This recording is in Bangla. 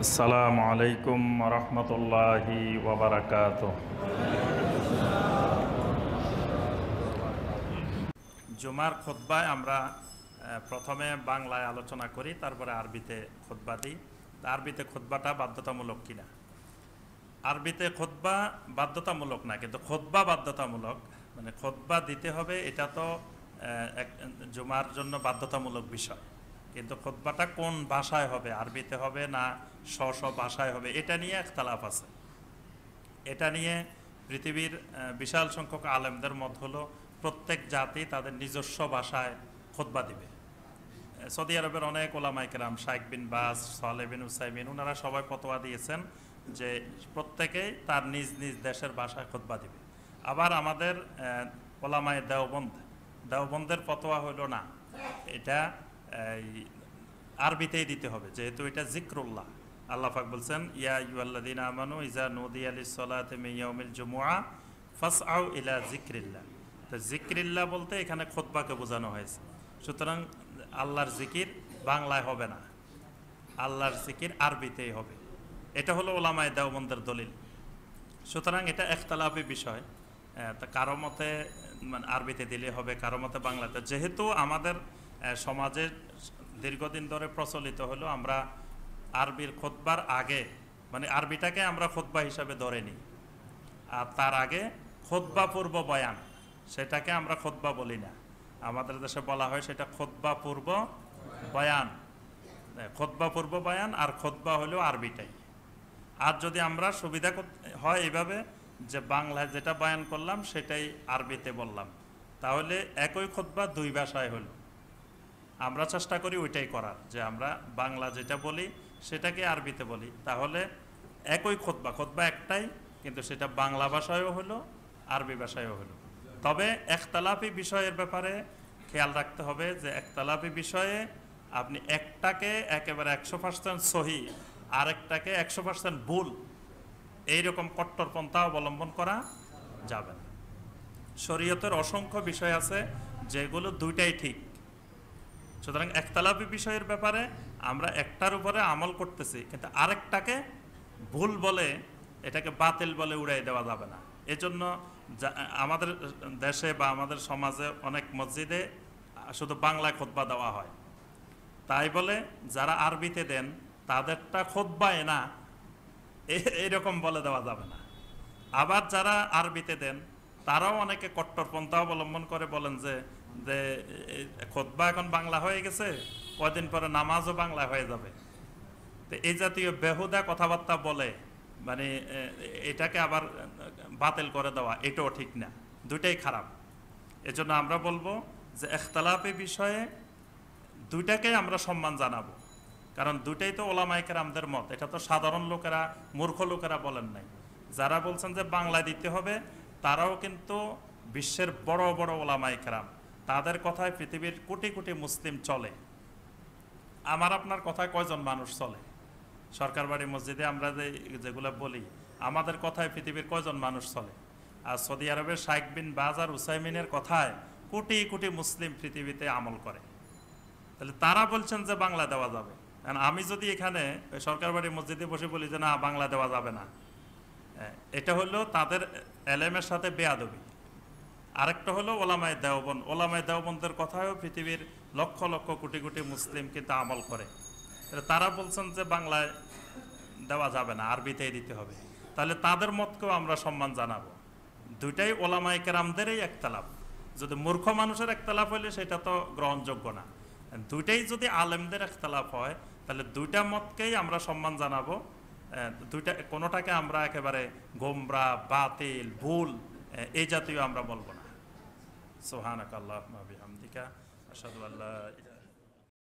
আসসালামু আলাইকুম রহমতুল্লাহি ওবরাকাত জুমার খোদ্বায় আমরা প্রথমে বাংলায় আলোচনা করি তারপরে আরবিতে খোদ্বা দিই আরবিতে খোদ্বাটা বাধ্যতামূলক কিনা আরবিতে খোদ্বা বাধ্যতামূলক না কিন্তু খোদ্বা বাধ্যতামূলক মানে খোদ্বা দিতে হবে এটা তো জুমার জন্য বাধ্যতামূলক বিষয় কিন্তু খোদবাটা কোন ভাষায় হবে আরবিতে হবে না স স ভাষায় হবে এটা নিয়ে একতলাফ আছে এটা নিয়ে পৃথিবীর বিশাল সংখ্যক আলেমদের মত হলো প্রত্যেক জাতি তাদের নিজস্ব ভাষায় খোদ্া দিবে সৌদি আরবের অনেক ওলামাইকেরাম শাইক বিন বাস সালে বিন উসাইবিন ওনারা সবাই পতোয়া দিয়েছেন যে প্রত্যেকেই তার নিজ নিজ দেশের ভাষায় খোদ্া দিবে আবার আমাদের ওলামায় দেওবন্ধ দেওবন্ধের পতোয়া হইল না এটা আরবিতেই দিতে হবে যেহেতু এটা জিক্রুল্লাহ আল্লাহ বলছেন ইয়া ইউ দিন আমানু ইজা নদী আলী সলাতমিয়াউমিল জুমুয়া ফাস আউ ইলা জিক্রিল্লা তো জিক্রিল্লা বলতে এখানে খোদবাকে বোঝানো হয়েছে সুতরাং আল্লাহর জিকির বাংলায় হবে না আল্লাহর জিকির আরবিতেই হবে এটা হলো ওলামায় দেওবন্দের দলিল সুতরাং এটা একতলাপি বিষয় তা কারো মতে মানে আরবিতে দিলে হবে কারো মতে বাংলাতে যেহেতু আমাদের সমাজে দীর্ঘদিন ধরে প্রচলিত হলো আমরা আরবির খোদবার আগে মানে আরবিটাকে আমরা খোদবা হিসাবে ধরে নিই আর তার আগে খোদবা পূর্ব বয়ান সেটাকে আমরা খোদবা বলি না আমাদের দেশে বলা হয় সেটা খোদবা পূর্ব বয়ান খোদবা পূর্ব বয়ান আর খোদবা হলেও আরবিটাই আর যদি আমরা সুবিধা হয় এইভাবে যে বাংলায় যেটা বয়ান করলাম সেটাই আরবিতে বললাম তাহলে একই খোদবা দুই ভাষায় হলো আমরা চেষ্টা করি ওইটাই করার যে আমরা বাংলা যেটা বলি সেটাকে আরবিতে বলি তাহলে একই খোদবা খোদবা একটাই কিন্তু সেটা বাংলা ভাষায়ও হলো আরবি ভাষায়ও হলো তবে একতলাপি বিষয়ের ব্যাপারে খেয়াল রাখতে হবে যে একতলাপি বিষয়ে আপনি একটাকে একেবারে একশো পার্সেন্ট সহি আরেকটাকে একশো পার্সেন্ট ভুল এইরকম কট্টরপন্থা অবলম্বন করা যাবে না শরীয়তের অসংখ্য বিষয় আছে যেগুলো দুইটাই ঠিক সুতরাং একতলাপি বিষয়ের ব্যাপারে আমরা একটার উপরে আমল করতেছি কিন্তু আরেকটাকে ভুল বলে এটাকে বাতিল বলে উড়াই দেওয়া যাবে না এজন্য আমাদের দেশে বা আমাদের সমাজে অনেক মসজিদে শুধু বাংলায় খোদবা দেওয়া হয় তাই বলে যারা আরবিতে দেন তাদেরটা খোদবায় না এরকম বলে দেওয়া যাবে না আবার যারা আরবিতে দেন তারাও অনেকে কট্টরপন্থা অবলম্বন করে বলেন যে যে খোদবা এখন বাংলা হয়ে গেছে কদিন পরে নামাজও বাংলা হয়ে যাবে তো এই জাতীয় বেহুদা কথাবার্তা বলে মানে এটাকে আবার বাতিল করে দেওয়া এটাও ঠিক না দুইটাই খারাপ এজন্য আমরা বলবো যে এখতালাপি বিষয়ে দুইটাকে আমরা সম্মান জানাবো কারণ দুটাই তো ওলামাইকের আমাদের মত এটা তো সাধারণ লোকেরা মূর্খ লোকেরা বলেন নাই যারা বলছেন যে বাংলা দিতে হবে তারাও কিন্তু বিশ্বের বড় বড় ওলামাইকেরাম তাদের কথায় পৃথিবীর কোটি কোটি মুসলিম চলে আমার আপনার কথায় কয়জন মানুষ চলে সরকার বাড়ি মসজিদে আমরা যে যেগুলো বলি আমাদের কথায় পৃথিবীর কয়জন মানুষ চলে আর সৌদি আরবের শাইক বিন বাজার উসাইমিনের কথায় কোটি কোটি মুসলিম পৃথিবীতে আমল করে তাহলে তারা বলছেন যে বাংলা দেওয়া যাবে কারণ আমি যদি এখানে সরকার বাড়ি মসজিদে বসে বলি যে না বাংলা দেওয়া যাবে না এটা হলো তাদের এলেমের সাথে বেয়াদবি আরেকটা হলো ওলামায় দেওবন ওলামায় দেওবন্দের কথাও পৃথিবীর লক্ষ লক্ষ কোটি কোটি মুসলিম কিন্তু আমল করে তারা বলছেন যে বাংলায় দেওয়া যাবে না আরবিতেই দিতে হবে তাহলে তাদের মতকেও আমরা সম্মান জানাবো দুইটাই ওলামায় কেরামদেরই একতালাপ যদি মূর্খ মানুষের একতালাপ হইলে সেটা তো গ্রহণযোগ্য না দুইটাই যদি আলেমদের একতালাপ হয় তাহলে দুইটা মতকেই আমরা সম্মান জানাবো দুইটা কোনোটাকে আমরা একেবারে গোমরা বাতিল ভুল এই জাতীয় আমরা বলবো না سبحانك اللهم وبحمدك أشهد أن لا إله